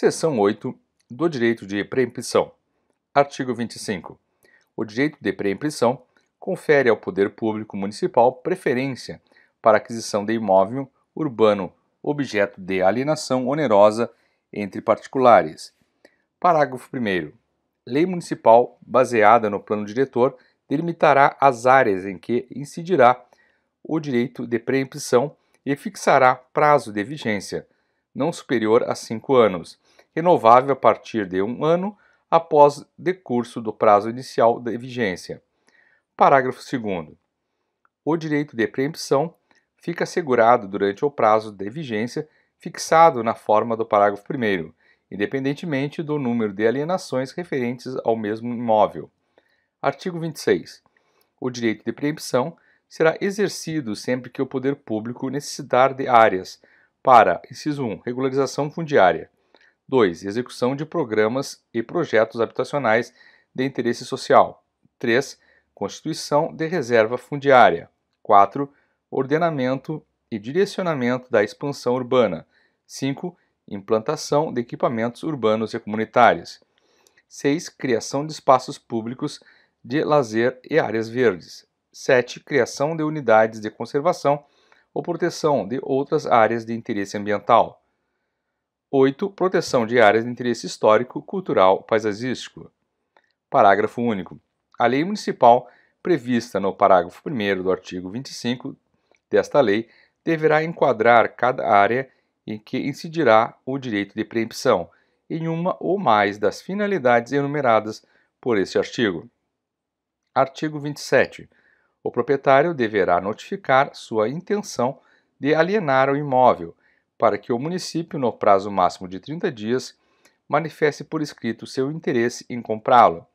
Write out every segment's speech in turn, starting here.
Seção 8 do direito de preempção. Artigo 25. O direito de preempção confere ao poder público municipal preferência para aquisição de imóvel urbano objeto de alienação onerosa entre particulares. Parágrafo 1. Lei municipal, baseada no plano diretor, delimitará as áreas em que incidirá o direito de preempção e fixará prazo de vigência, não superior a cinco anos, renovável a partir de um ano após decurso do prazo inicial de vigência. Parágrafo 2. O direito de preempção fica assegurado durante o prazo de vigência fixado na forma do parágrafo 1, independentemente do número de alienações referentes ao mesmo imóvel. Artigo 26. O direito de preempção será exercido sempre que o poder público necessitar de áreas para, inciso 1, regularização fundiária, 2. Execução de programas e projetos habitacionais de interesse social. 3. Constituição de reserva fundiária. 4. Ordenamento e direcionamento da expansão urbana. 5. Implantação de equipamentos urbanos e comunitários. 6. Criação de espaços públicos de lazer e áreas verdes. 7. Criação de unidades de conservação ou proteção de outras áreas de interesse ambiental. 8. Proteção de áreas de interesse histórico, cultural, paisagístico. Parágrafo único. A lei municipal prevista no parágrafo 1 do artigo 25 desta lei deverá enquadrar cada área em que incidirá o direito de preempção em uma ou mais das finalidades enumeradas por este artigo. Artigo 27. O proprietário deverá notificar sua intenção de alienar o imóvel para que o município, no prazo máximo de 30 dias, manifeste por escrito seu interesse em comprá-lo.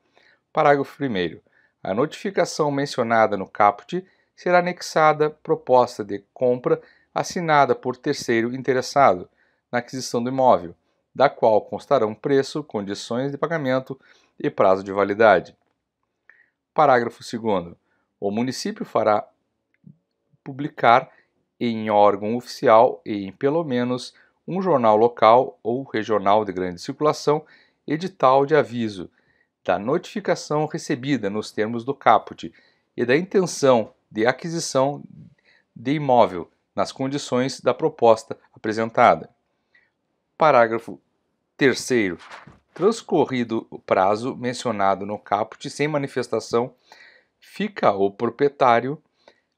Parágrafo 1. A notificação mencionada no caput será anexada proposta de compra assinada por terceiro interessado na aquisição do imóvel, da qual constarão preço, condições de pagamento e prazo de validade. Parágrafo 2. O município fará publicar em órgão oficial e em pelo menos um jornal local ou regional de grande circulação, edital de aviso, da notificação recebida nos termos do caput e da intenção de aquisição de imóvel nas condições da proposta apresentada. Parágrafo 3. Transcorrido o prazo mencionado no caput sem manifestação, fica o proprietário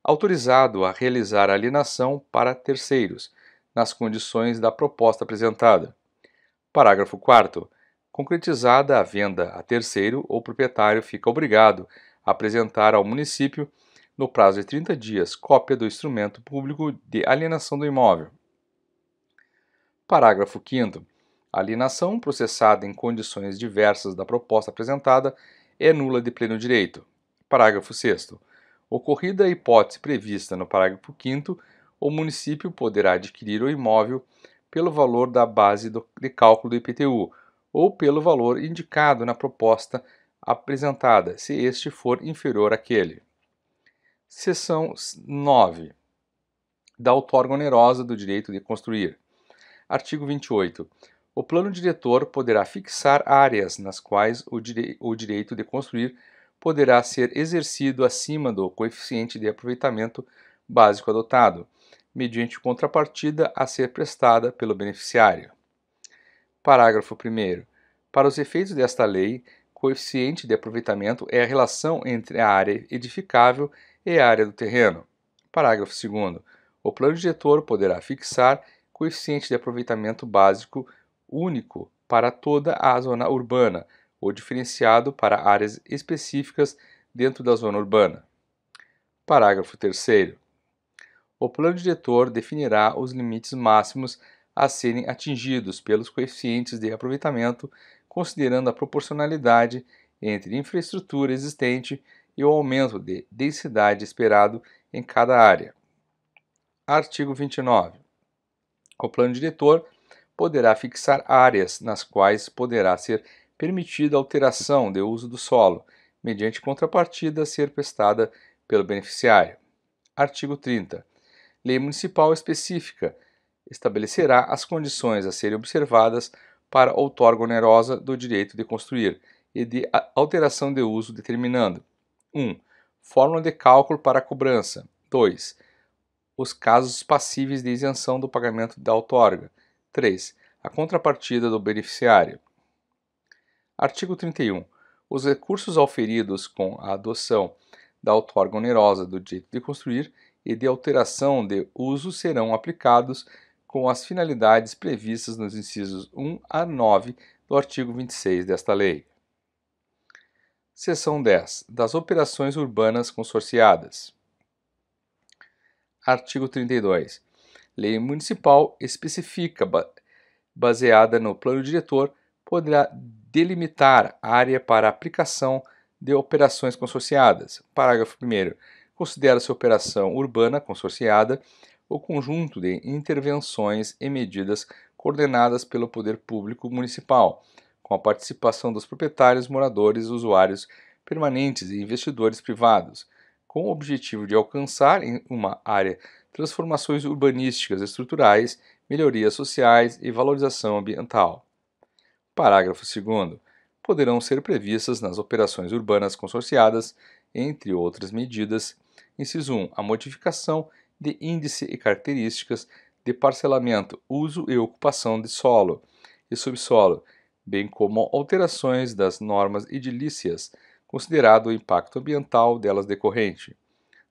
autorizado a realizar alienação para terceiros, nas condições da proposta apresentada. Parágrafo 4. Concretizada a venda a terceiro, o proprietário fica obrigado a apresentar ao município, no prazo de 30 dias, cópia do instrumento público de alienação do imóvel. Parágrafo 5. A alienação processada em condições diversas da proposta apresentada é nula de pleno direito. Parágrafo 6. Ocorrida a hipótese prevista no parágrafo 5, o município poderá adquirir o imóvel pelo valor da base do, de cálculo do IPTU ou pelo valor indicado na proposta apresentada, se este for inferior àquele. Seção 9. Da outorga onerosa do direito de construir. Artigo 28. O plano diretor poderá fixar áreas nas quais o, o direito de construir poderá ser exercido acima do coeficiente de aproveitamento básico adotado, mediante contrapartida a ser prestada pelo beneficiário. Parágrafo 1. Para os efeitos desta lei, coeficiente de aproveitamento é a relação entre a área edificável e a área do terreno. Parágrafo 2. O plano diretor poderá fixar coeficiente de aproveitamento básico único para toda a zona urbana, ou diferenciado para áreas específicas dentro da zona urbana. Parágrafo 3. O plano diretor definirá os limites máximos a serem atingidos pelos coeficientes de aproveitamento, considerando a proporcionalidade entre infraestrutura existente e o aumento de densidade esperado em cada área. Artigo 29. O plano diretor poderá fixar áreas nas quais poderá ser permitida alteração de uso do solo, mediante contrapartida a ser prestada pelo beneficiário. Artigo 30. Lei municipal específica estabelecerá as condições a serem observadas para outorga onerosa do direito de construir e de alteração de uso, determinando 1. fórmula de cálculo para a cobrança. 2. Os casos passíveis de isenção do pagamento da outorga. 3. A contrapartida do beneficiário. Artigo 31. Os recursos auferidos com a adoção da outorga onerosa do direito de construir e de alteração de uso serão aplicados com as finalidades previstas nos incisos 1 a 9 do artigo 26 desta lei. Seção 10. Das operações urbanas consorciadas. Artigo 32. Lei municipal especifica, baseada no plano diretor, poderá delimitar área para aplicação de operações consorciadas. Parágrafo 1. Considera-se operação urbana consorciada o conjunto de intervenções e medidas coordenadas pelo poder público municipal, com a participação dos proprietários, moradores, usuários permanentes e investidores privados, com o objetivo de alcançar em uma área transformações urbanísticas estruturais, melhorias sociais e valorização ambiental. Parágrafo 2. Poderão ser previstas nas operações urbanas consorciadas, entre outras medidas, inciso 1, a modificação de índice e características de parcelamento, uso e ocupação de solo e subsolo, bem como alterações das normas edilícias, considerado o impacto ambiental delas decorrente.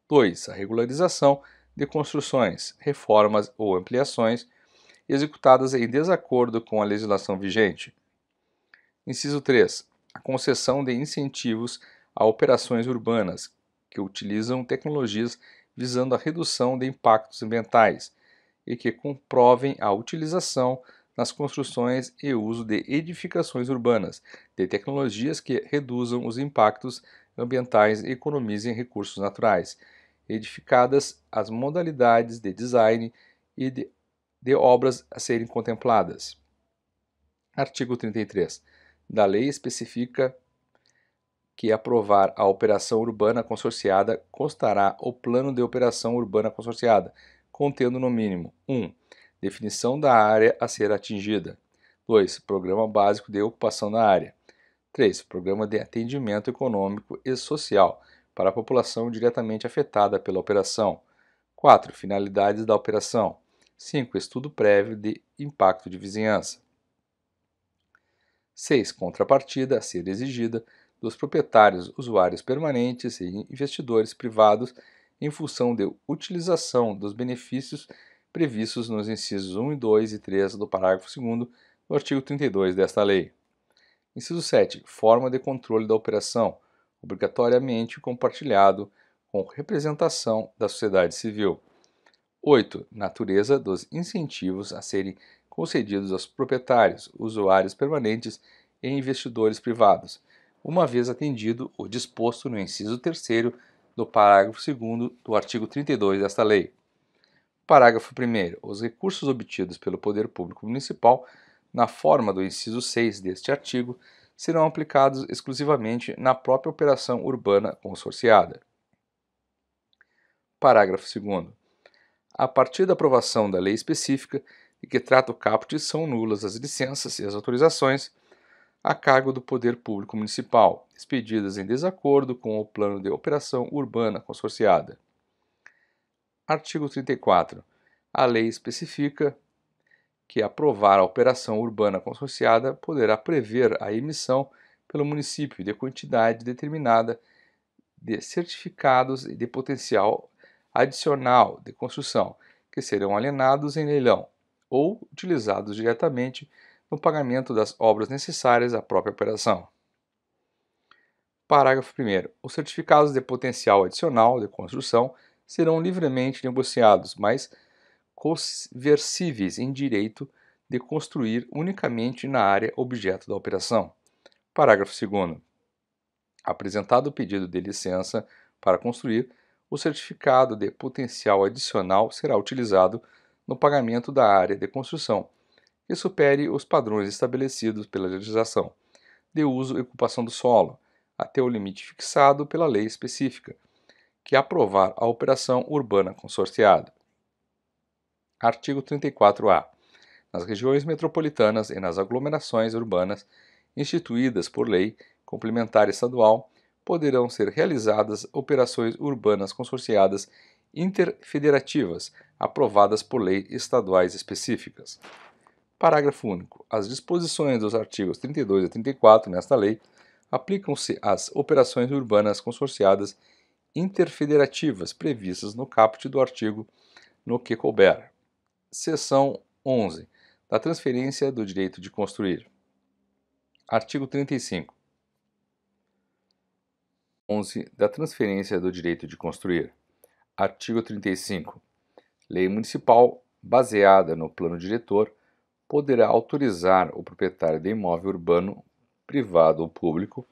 2. A regularização de construções, reformas ou ampliações executadas em desacordo com a legislação vigente. Inciso 3. A concessão de incentivos a operações urbanas que utilizam tecnologias visando a redução de impactos ambientais e que comprovem a utilização nas construções e uso de edificações urbanas de tecnologias que reduzam os impactos ambientais e economizem recursos naturais, edificadas as modalidades de design e de, de obras a serem contempladas. Artigo 33 da lei especifica que aprovar a operação urbana consorciada constará o plano de operação urbana consorciada, contendo no mínimo 1. Um, definição da área a ser atingida. 2. Programa básico de ocupação da área. 3. Programa de atendimento econômico e social para a população diretamente afetada pela operação. 4. Finalidades da operação. 5. Estudo prévio de impacto de vizinhança. 6. Contrapartida a ser exigida dos proprietários, usuários permanentes e investidores privados em função de utilização dos benefícios previstos nos incisos 1 e 2 e 3 do parágrafo 2 do artigo 32 desta lei. Inciso 7. Forma de controle da operação, obrigatoriamente compartilhado com representação da sociedade civil. 8. Natureza dos incentivos a serem concedidos aos proprietários, usuários permanentes e investidores privados, uma vez atendido o disposto no inciso 3 do parágrafo 2 do artigo 32 desta lei. Parágrafo 1. Os recursos obtidos pelo Poder Público Municipal, na forma do inciso 6 deste artigo, serão aplicados exclusivamente na própria operação urbana consorciada. Parágrafo 2. A partir da aprovação da lei específica, e que trata o caput são nulas as licenças e as autorizações a cargo do Poder Público Municipal, expedidas em desacordo com o plano de operação urbana consorciada. Artigo 34. A lei especifica que aprovar a operação urbana consorciada poderá prever a emissão pelo município de quantidade determinada de certificados e de potencial adicional de construção, que serão alienados em leilão, ou utilizados diretamente no pagamento das obras necessárias à própria operação. Parágrafo 1. Os certificados de potencial adicional de construção serão livremente negociados, mas conversíveis em direito de construir unicamente na área objeto da operação. Parágrafo 2. Apresentado o pedido de licença para construir, o certificado de potencial adicional será utilizado no pagamento da área de construção, que supere os padrões estabelecidos pela legislação de uso e ocupação do solo, até o limite fixado pela lei específica, que é aprovar a operação urbana consorciada. Artigo 34-A. Nas regiões metropolitanas e nas aglomerações urbanas instituídas por lei complementar estadual, poderão ser realizadas operações urbanas consorciadas interfederativas, aprovadas por lei estaduais específicas. Parágrafo único. As disposições dos artigos 32 a 34 nesta lei aplicam-se às operações urbanas consorciadas interfederativas previstas no caput do artigo no que couber. Seção 11. Da transferência do direito de construir. Artigo 35. 11. Da transferência do direito de construir. Artigo 35. Lei municipal, baseada no plano diretor, poderá autorizar o proprietário de imóvel urbano, privado ou público,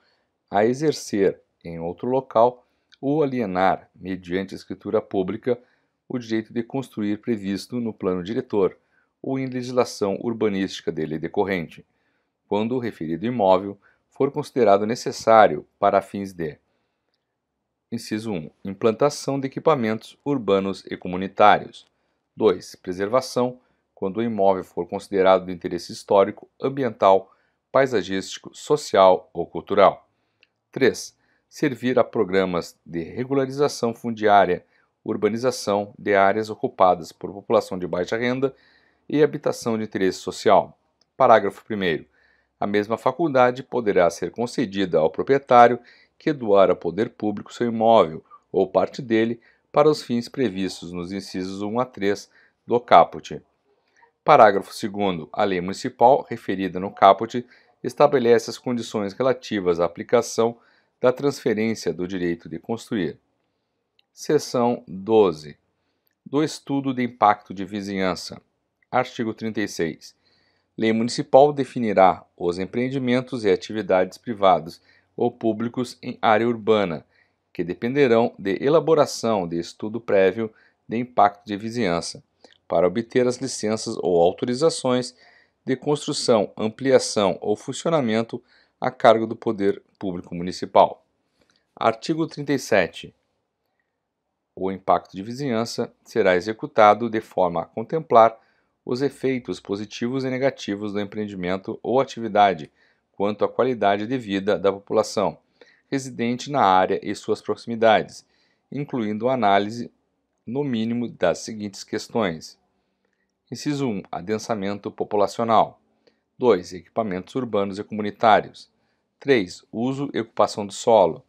a exercer em outro local ou alienar, mediante escritura pública, o direito de construir previsto no plano diretor ou em legislação urbanística dele decorrente, quando o referido imóvel for considerado necessário para fins de Inciso 1. Implantação de equipamentos urbanos e comunitários. 2. Preservação, quando o imóvel for considerado de interesse histórico, ambiental, paisagístico, social ou cultural. 3. Servir a programas de regularização fundiária, urbanização de áreas ocupadas por população de baixa renda e habitação de interesse social. Parágrafo 1. A mesma faculdade poderá ser concedida ao proprietário que doar a poder público seu imóvel ou parte dele para os fins previstos nos incisos 1 a 3 do caput. Parágrafo 2 A lei municipal referida no caput estabelece as condições relativas à aplicação da transferência do direito de construir. Seção 12. Do estudo de impacto de vizinhança. Artigo 36. Lei municipal definirá os empreendimentos e atividades privados ou públicos em área urbana, que dependerão de elaboração de estudo prévio de impacto de vizinhança, para obter as licenças ou autorizações de construção, ampliação ou funcionamento a cargo do Poder Público Municipal. Artigo 37. O impacto de vizinhança será executado de forma a contemplar os efeitos positivos e negativos do empreendimento ou atividade quanto à qualidade de vida da população residente na área e suas proximidades, incluindo análise, no mínimo, das seguintes questões: Inciso 1. Adensamento populacional. 2. Equipamentos urbanos e comunitários. 3. Uso e ocupação do solo.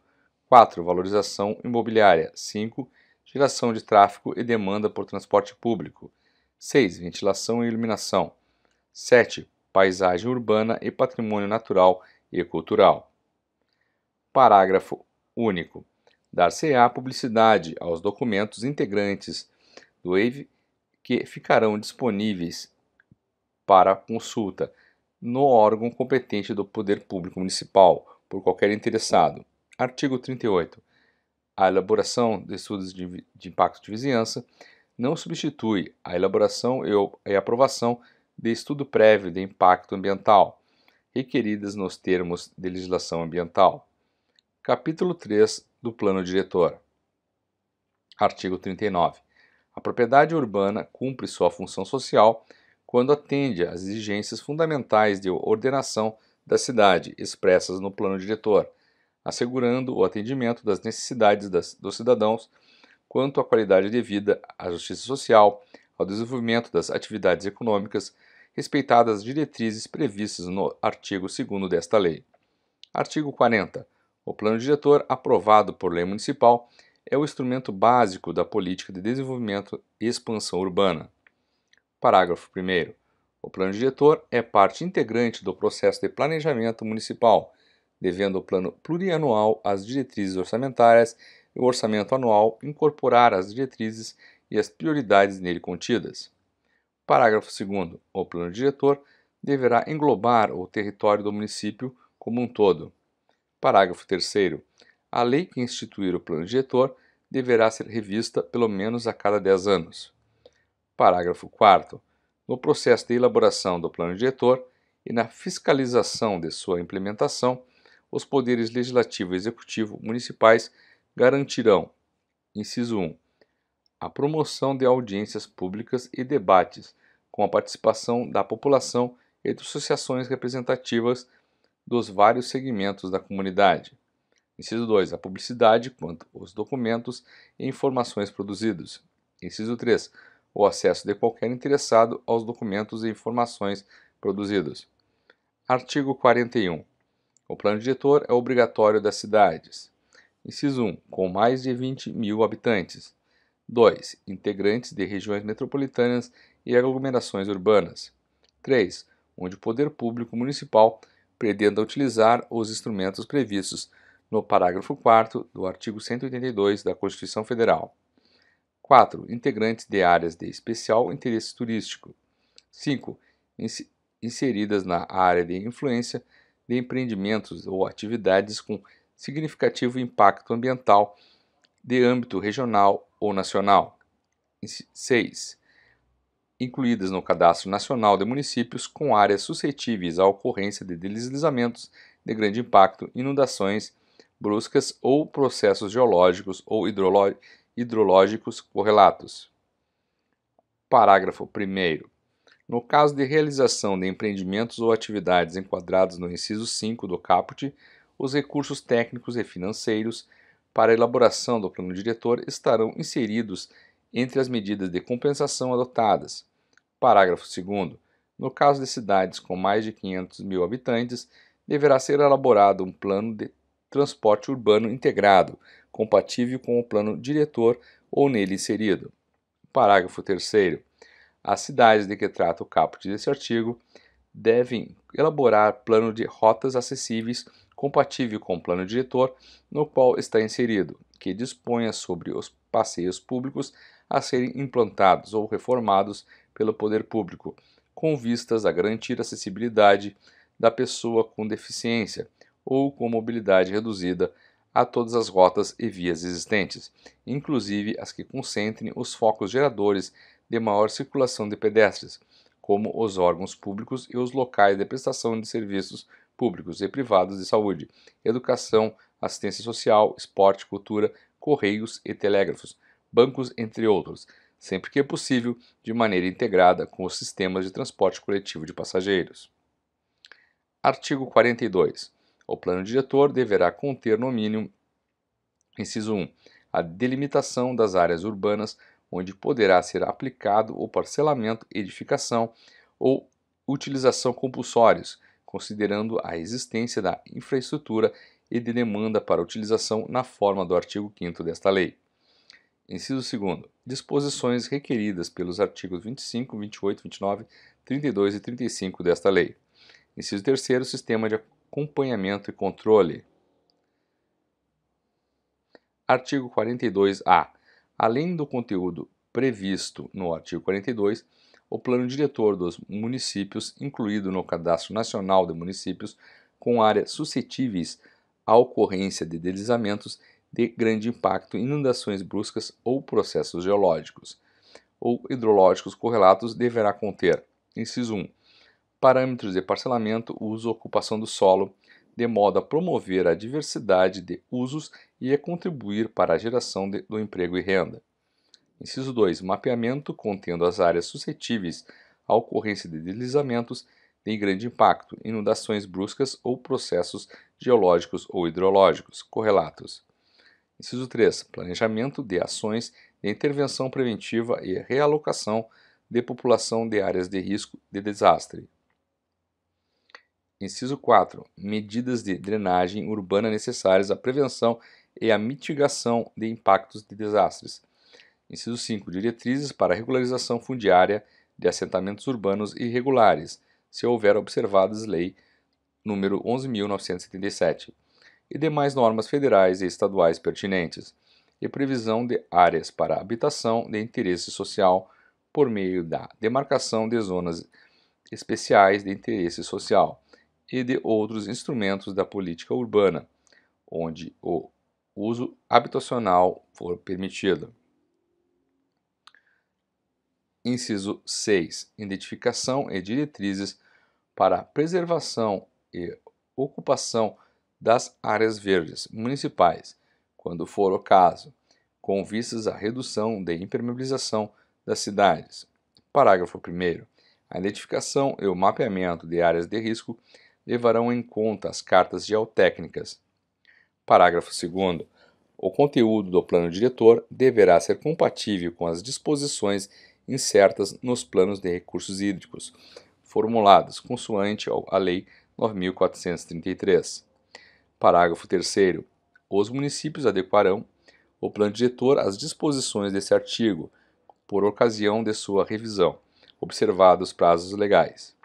4. Valorização imobiliária. 5. Geração de tráfego e demanda por transporte público. 6. Ventilação e iluminação. 7 paisagem urbana e patrimônio natural e cultural. Parágrafo único. Dar-se-á publicidade aos documentos integrantes do EIV que ficarão disponíveis para consulta no órgão competente do Poder Público Municipal por qualquer interessado. Artigo 38. A elaboração de estudos de, impacto de vizinhança não substitui a elaboração e a aprovação de estudo prévio de impacto ambiental, requeridas nos termos de legislação ambiental. Capítulo 3 do Plano Diretor. Artigo 39. A propriedade urbana cumpre sua função social quando atende às exigências fundamentais de ordenação da cidade expressas no Plano Diretor, assegurando o atendimento das necessidades das, dos cidadãos quanto à qualidade de vida, à justiça social, ao desenvolvimento das atividades econômicas, respeitadas as diretrizes previstas no artigo 2 desta lei. Artigo 40. O Plano Diretor, aprovado por lei municipal, é o instrumento básico da política de desenvolvimento e expansão urbana. Parágrafo 1. O Plano Diretor é parte integrante do processo de planejamento municipal, devendo o Plano Plurianual as diretrizes orçamentárias e o Orçamento Anual incorporar as diretrizes e as prioridades nele contidas. Parágrafo 2. O plano diretor deverá englobar o território do município como um todo. Parágrafo 3. A lei que instituir o plano diretor deverá ser revista pelo menos a cada 10 anos. Parágrafo 4. No processo de elaboração do plano diretor e na fiscalização de sua implementação, os poderes legislativo e executivo municipais garantirão: inciso 1 a promoção de audiências públicas e debates, com a participação da população e de associações representativas dos vários segmentos da comunidade. Inciso 2. A publicidade quanto aos documentos e informações produzidos. Inciso 3. O acesso de qualquer interessado aos documentos e informações produzidos. Artigo 41. O plano diretor é obrigatório das cidades. Inciso 1. Com mais de 20 mil habitantes. 2. Integrantes de regiões metropolitanas e aglomerações urbanas. 3. Onde o poder público municipal pretenda utilizar os instrumentos previstos no parágrafo 4 do artigo 182 da Constituição Federal. 4. Integrantes de áreas de especial interesse turístico. 5. Inseridas na área de influência de empreendimentos ou atividades com significativo impacto ambiental de âmbito regional ou nacional. 6. Incluídas no Cadastro Nacional de Municípios com áreas suscetíveis à ocorrência de deslizamentos de grande impacto, inundações bruscas ou processos geológicos ou hidrológicos correlatos. Parágrafo 1. No caso de realização de empreendimentos ou atividades enquadrados no inciso 5 do caput, os recursos técnicos e financeiros para a elaboração do plano diretor estarão inseridos entre as medidas de compensação adotadas. Parágrafo 2. No caso de cidades com mais de 500 mil habitantes, deverá ser elaborado um plano de transporte urbano integrado, compatível com o plano diretor ou nele inserido. Parágrafo 3. As cidades de que trata o caput deste artigo devem elaborar plano de rotas acessíveis compatível com o plano diretor no qual está inserido, que disponha sobre os passeios públicos a serem implantados ou reformados pelo poder público, com vistas a garantir a acessibilidade da pessoa com deficiência ou com mobilidade reduzida a todas as rotas e vias existentes, inclusive as que concentrem os focos geradores de maior circulação de pedestres, como os órgãos públicos e os locais de prestação de serviços públicos e privados de saúde, educação, assistência social, esporte, cultura, correios e telégrafos, bancos, entre outros, sempre que é possível, de maneira integrada com os sistemas de transporte coletivo de passageiros. Artigo 42. O plano diretor deverá conter, no mínimo, inciso 1, a delimitação das áreas urbanas onde poderá ser aplicado o parcelamento, edificação ou utilização compulsórios, considerando a existência da infraestrutura e de demanda para utilização na forma do artigo 5 desta lei. Inciso 2. Disposições requeridas pelos artigos 25, 28, 29, 32 e 35 desta lei. Inciso 3. Sistema de acompanhamento e controle. Artigo 42-A. Além do conteúdo previsto no artigo 42, o plano diretor dos municípios incluído no Cadastro Nacional de Municípios com áreas suscetíveis à ocorrência de deslizamentos de grande impacto, inundações bruscas ou processos geológicos ou hidrológicos correlatos deverá conter: inciso 1. Parâmetros de parcelamento, uso, ocupação do solo, de modo a promover a diversidade de usos e a contribuir para a geração de, do emprego e renda. Inciso 2. Mapeamento contendo as áreas suscetíveis à ocorrência de deslizamentos de grande impacto, inundações bruscas ou processos geológicos ou hidrológicos correlatos. Inciso 3. Planejamento de ações de intervenção preventiva e realocação de população de áreas de risco de desastre. Inciso 4. Medidas de drenagem urbana necessárias à prevenção e à mitigação de impactos de desastres. Inciso 5. Diretrizes para regularização fundiária de assentamentos urbanos irregulares, se houver observadas lei número 11.977, e demais normas federais e estaduais pertinentes, e previsão de áreas para habitação de interesse social por meio da demarcação de zonas especiais de interesse social e de outros instrumentos da política urbana, onde o uso habitacional for permitido. Inciso 6. Identificação e diretrizes para a preservação e ocupação das áreas verdes municipais, quando for o caso, com vistas à redução de impermeabilização das cidades. Parágrafo 1. A identificação e o mapeamento de áreas de risco levarão em conta as cartas geotécnicas. Parágrafo 2. O conteúdo do plano diretor deverá ser compatível com as disposições incertas nos planos de recursos hídricos, formulados consoante a Lei 9.433. Parágrafo 3. Os municípios adequarão o plano diretor às disposições desse artigo, por ocasião de sua revisão, observados os prazos legais.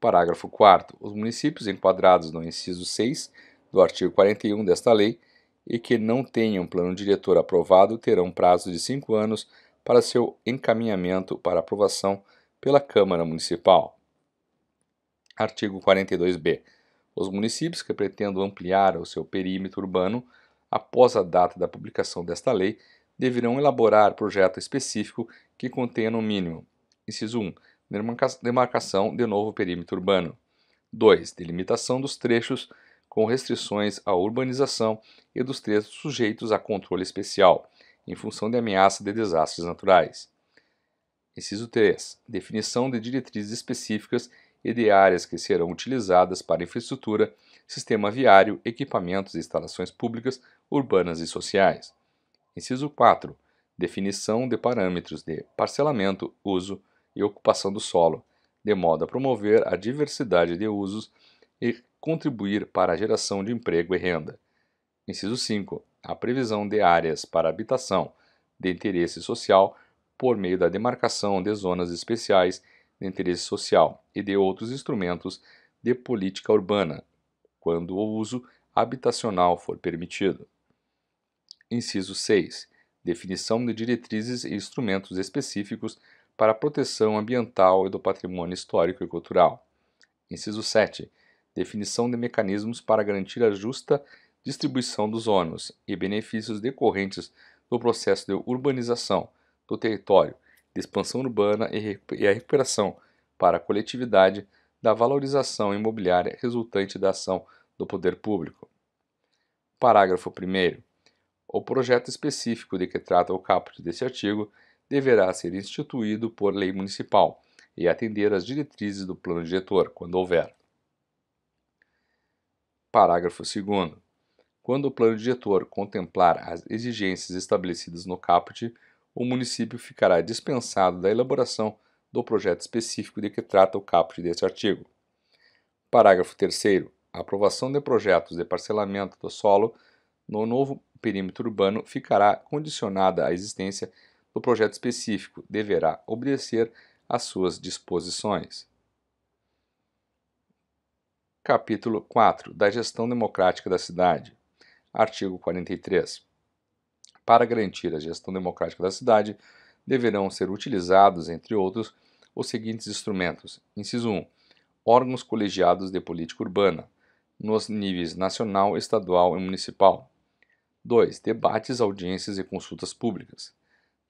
Parágrafo 4. Os municípios enquadrados no inciso 6 do artigo 41 desta lei e que não tenham plano diretor aprovado terão prazo de cinco anos para seu encaminhamento para aprovação pela Câmara Municipal. Artigo 42b. Os municípios que pretendam ampliar o seu perímetro urbano após a data da publicação desta lei deverão elaborar projeto específico que contenha no mínimo: inciso 1, demarcação de novo perímetro urbano; 2, delimitação dos trechos com restrições à urbanização e dos trechos sujeitos a controle especial; em função de ameaça de desastres naturais. Inciso 3. Definição de diretrizes específicas e de áreas que serão utilizadas para infraestrutura, sistema viário, equipamentos e instalações públicas, urbanas e sociais. Inciso 4. Definição de parâmetros de parcelamento, uso e ocupação do solo, de modo a promover a diversidade de usos e contribuir para a geração de emprego e renda. Inciso 5 a previsão de áreas para habitação de interesse social por meio da demarcação de zonas especiais de interesse social e de outros instrumentos de política urbana, quando o uso habitacional for permitido. Inciso 6. Definição de diretrizes e instrumentos específicos para a proteção ambiental e do patrimônio histórico e cultural. Inciso 7. Definição de mecanismos para garantir a justa distribuição dos ônus e benefícios decorrentes do processo de urbanização do território, de expansão urbana e a recuperação para a coletividade da valorização imobiliária resultante da ação do poder público. Parágrafo 1. O projeto específico de que trata o caput deste artigo deverá ser instituído por lei municipal e atender às diretrizes do plano diretor, quando houver. Parágrafo 2. Quando o plano diretor contemplar as exigências estabelecidas no caput, o município ficará dispensado da elaboração do projeto específico de que trata o caput deste artigo. Parágrafo 3 A aprovação de projetos de parcelamento do solo no novo perímetro urbano ficará condicionada à existência do projeto específico, deverá obedecer às suas disposições. Capítulo 4 da Gestão Democrática da Cidade. Artigo 43. Para garantir a gestão democrática da cidade, deverão ser utilizados, entre outros, os seguintes instrumentos: inciso 1. Órgãos colegiados de política urbana, nos níveis nacional, estadual e municipal. 2. Debates, audiências e consultas públicas.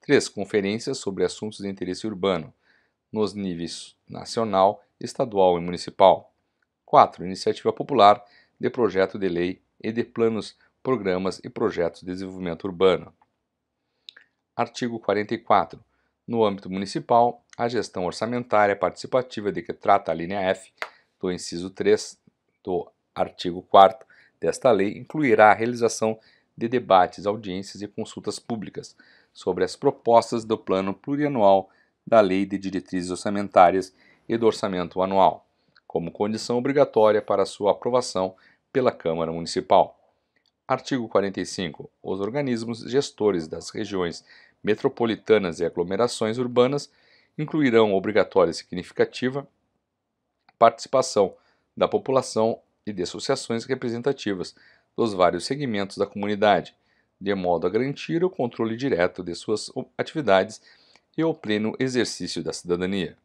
3. Conferências sobre assuntos de interesse urbano, nos níveis nacional, estadual e municipal. 4. Iniciativa popular de projeto de lei e de planos programas e projetos de desenvolvimento urbano. Artigo 44. No âmbito municipal, a gestão orçamentária participativa de que trata a linha F do inciso 3 do artigo 4 desta lei incluirá a realização de debates, audiências e consultas públicas sobre as propostas do plano plurianual da Lei de Diretrizes Orçamentárias e do Orçamento Anual, como condição obrigatória para sua aprovação pela Câmara Municipal. Artigo 45. Os organismos gestores das regiões metropolitanas e aglomerações urbanas incluirão obrigatória e significativa participação da população e de associações representativas dos vários segmentos da comunidade, de modo a garantir o controle direto de suas atividades e o pleno exercício da cidadania.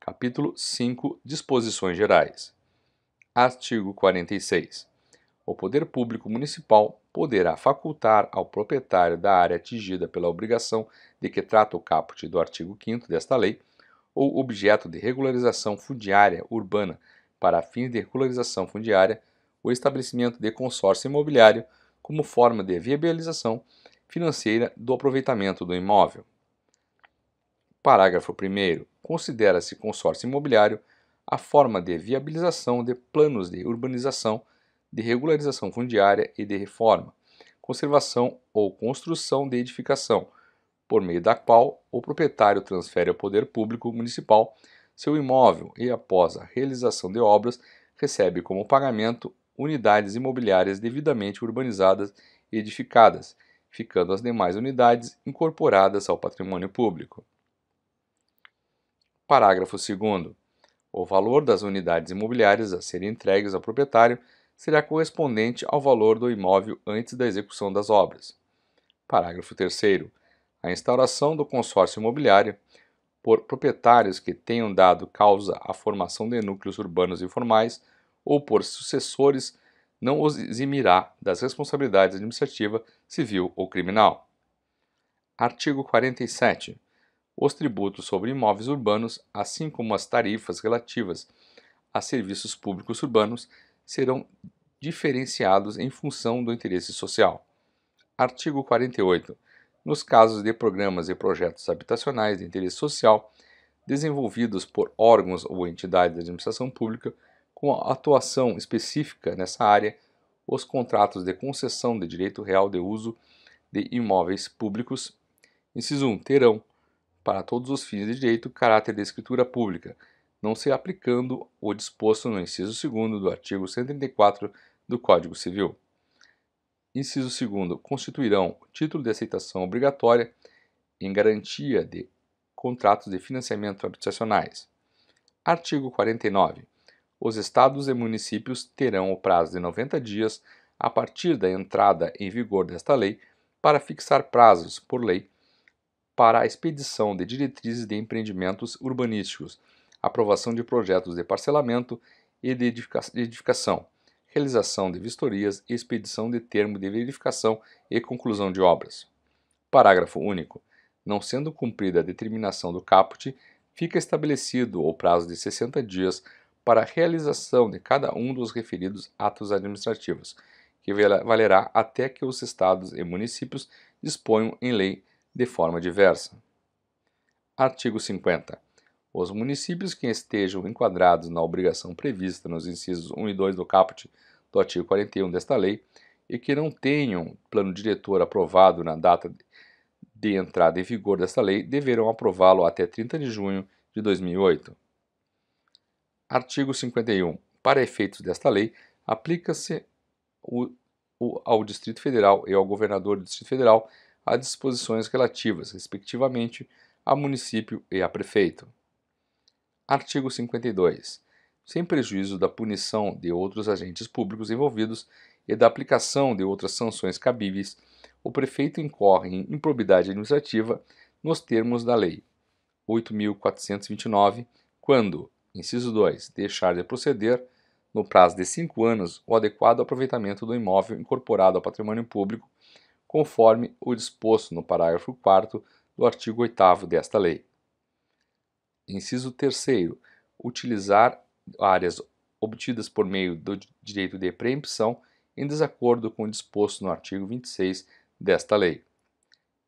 Capítulo 5 Disposições Gerais. Artigo 46 o poder público municipal poderá facultar ao proprietário da área atingida pela obrigação de que trata o caput do artigo 5 desta lei, ou objeto de regularização fundiária urbana para fins de regularização fundiária, o estabelecimento de consórcio imobiliário como forma de viabilização financeira do aproveitamento do imóvel. Parágrafo 1. Considera-se consórcio imobiliário a forma de viabilização de planos de urbanização de regularização fundiária e de reforma, conservação ou construção de edificação, por meio da qual o proprietário transfere ao poder público municipal seu imóvel e, após a realização de obras, recebe como pagamento unidades imobiliárias devidamente urbanizadas e edificadas, ficando as demais unidades incorporadas ao patrimônio público. Parágrafo 2. O valor das unidades imobiliárias a serem entregues ao proprietário será correspondente ao valor do imóvel antes da execução das obras. Parágrafo 3. A instauração do consórcio imobiliário por proprietários que tenham dado causa à formação de núcleos urbanos informais ou por sucessores não os eximirá das responsabilidades administrativa, civil ou criminal. Artigo 47. Os tributos sobre imóveis urbanos, assim como as tarifas relativas a serviços públicos urbanos, serão diferenciados em função do interesse social. Artigo 48. Nos casos de programas e projetos habitacionais de interesse social desenvolvidos por órgãos ou entidades da administração pública com atuação específica nessa área, os contratos de concessão de direito real de uso de imóveis públicos, inciso 1, terão, para todos os fins de direito, caráter de escritura pública, não se aplicando o disposto no inciso 2 do artigo 134 do Código Civil. Inciso 2. Constituirão título de aceitação obrigatória em garantia de contratos de financiamento habitacionais. Artigo 49. Os estados e municípios terão o prazo de 90 dias a partir da entrada em vigor desta lei para fixar prazos por lei para a expedição de diretrizes de empreendimentos urbanísticos aprovação de projetos de parcelamento e de edificação, realização de vistorias e expedição de termo de verificação e conclusão de obras. Parágrafo único. Não sendo cumprida a determinação do caput, fica estabelecido o prazo de 60 dias para a realização de cada um dos referidos atos administrativos, que valerá até que os estados e municípios disponham em lei de forma diversa. Artigo 50. Os municípios que estejam enquadrados na obrigação prevista nos incisos 1 e 2 do caput do artigo 41 desta lei e que não tenham plano diretor aprovado na data de entrada em vigor desta lei deverão aprová-lo até 30 de junho de 2008. Artigo 51. Para efeitos desta lei, aplica-se ao Distrito Federal e ao Governador do Distrito Federal as disposições relativas, respectivamente, a município e a prefeito. Artigo 52. Sem prejuízo da punição de outros agentes públicos envolvidos e da aplicação de outras sanções cabíveis, o prefeito incorre em improbidade administrativa nos termos da Lei 8.429, quando, inciso 2, deixar de proceder, no prazo de cinco anos, o adequado aproveitamento do imóvel incorporado ao patrimônio público, conforme o disposto no parágrafo 4 do artigo 8 desta lei. Inciso terceiro, utilizar áreas obtidas por meio do direito de preempção em desacordo com o disposto no artigo 26 desta lei.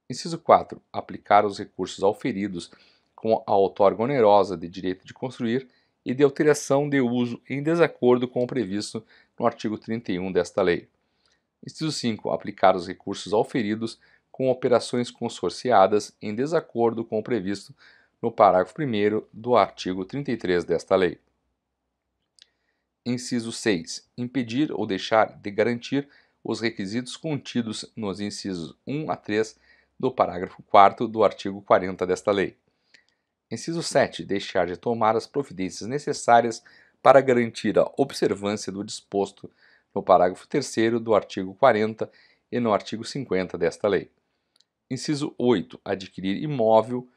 Inciso 4. Aplicar os recursos auferidos com a outorga onerosa de direito de construir e de alteração de uso em desacordo com o previsto no artigo 31 desta lei. Inciso 5. Aplicar os recursos auferidos com operações consorciadas em desacordo com o previsto no parágrafo 1 do artigo 33 desta lei. Inciso 6. Impedir ou deixar de garantir os requisitos contidos nos incisos 1 a 3 do parágrafo 4 do artigo 40 desta lei. Inciso 7. Deixar de tomar as providências necessárias para garantir a observância do disposto no parágrafo 3 do artigo 40 e no artigo 50 desta lei. Inciso 8. Adquirir imóvel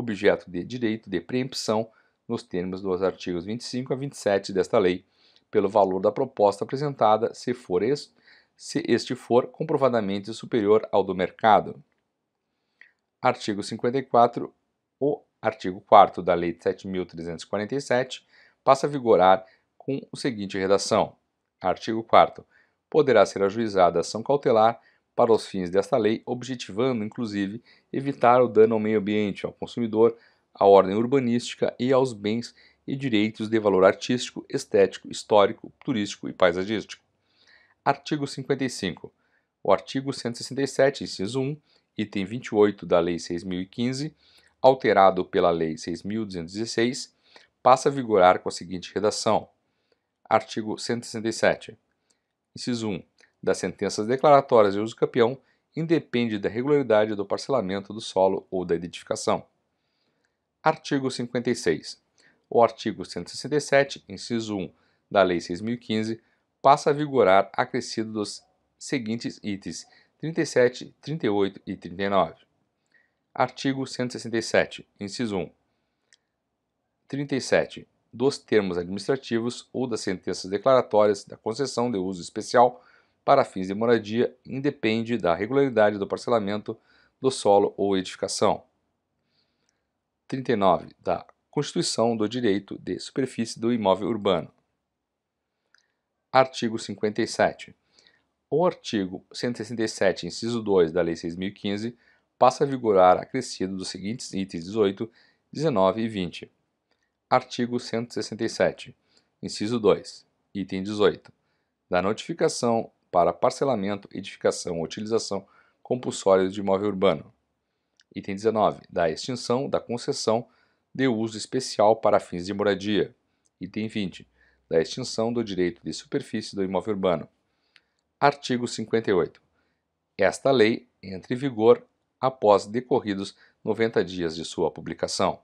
objeto de direito de preempção nos termos dos artigos 25 a 27 desta lei, pelo valor da proposta apresentada, se, for se este for comprovadamente superior ao do mercado. Artigo 54. O artigo 4 da Lei 7.347 passa a vigorar com o seguinte redação: Artigo 4. Poderá ser ajuizada ação cautelar para os fins desta lei, objetivando, inclusive, evitar o dano ao meio ambiente, ao consumidor, à ordem urbanística e aos bens e direitos de valor artístico, estético, histórico, turístico e paisagístico. Artigo 55. O artigo 167, inciso 1, item 28 da Lei 6.015, alterado pela Lei 6.216, passa a vigorar com a seguinte redação: Artigo 167. Inciso 1 das sentenças declaratórias de uso campeão independe da regularidade do parcelamento do solo ou da edificação. Artigo 56. O artigo 167, inciso 1 da Lei 6015 passa a vigorar acrescido dos seguintes itens 37, 38 e 39. Artigo 167, inciso 1. 37. Dos termos administrativos ou das sentenças declaratórias da concessão de uso especial para fins de moradia independe da regularidade do parcelamento do solo ou edificação. 39. Da Constituição do Direito de Superfície do Imóvel Urbano. Artigo 57. O artigo 167, inciso 2 da Lei 6.015 passa a vigorar acrescido dos seguintes itens 18, 19 e 20. Artigo 167, inciso 2, item 18. Da notificação para parcelamento, edificação ou utilização compulsória de imóvel urbano. Item 19. Da extinção da concessão de uso especial para fins de moradia. Item 20. Da extinção do direito de superfície do imóvel urbano. Artigo 58. Esta lei entra em vigor após decorridos 90 dias de sua publicação.